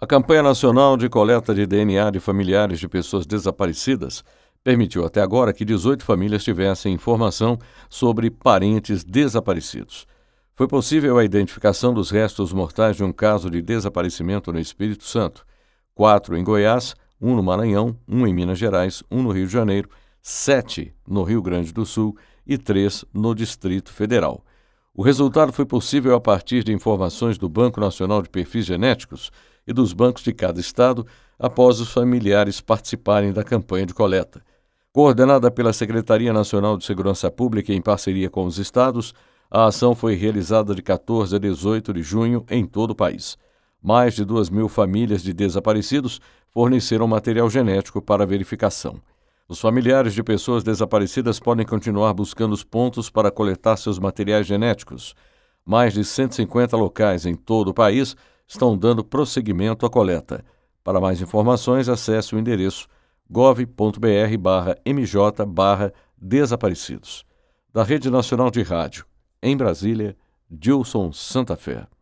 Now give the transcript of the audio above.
A campanha nacional de coleta de DNA de familiares de pessoas desaparecidas permitiu até agora que 18 famílias tivessem informação sobre parentes desaparecidos. Foi possível a identificação dos restos mortais de um caso de desaparecimento no Espírito Santo: quatro em Goiás, um no Maranhão, um em Minas Gerais, um no Rio de Janeiro, sete no Rio Grande do Sul e três no Distrito Federal. O resultado foi possível a partir de informações do Banco Nacional de Perfis Genéticos, e dos bancos de cada estado após os familiares participarem da campanha de coleta. Coordenada pela Secretaria Nacional de Segurança Pública em parceria com os estados, a ação foi realizada de 14 a 18 de junho em todo o país. Mais de 2 mil famílias de desaparecidos forneceram material genético para verificação. Os familiares de pessoas desaparecidas podem continuar buscando os pontos para coletar seus materiais genéticos. Mais de 150 locais em todo o país estão dando prosseguimento à coleta. Para mais informações, acesse o endereço gov.br/mj/desaparecidos. Da Rede Nacional de Rádio, em Brasília, Dilson Santa Fé.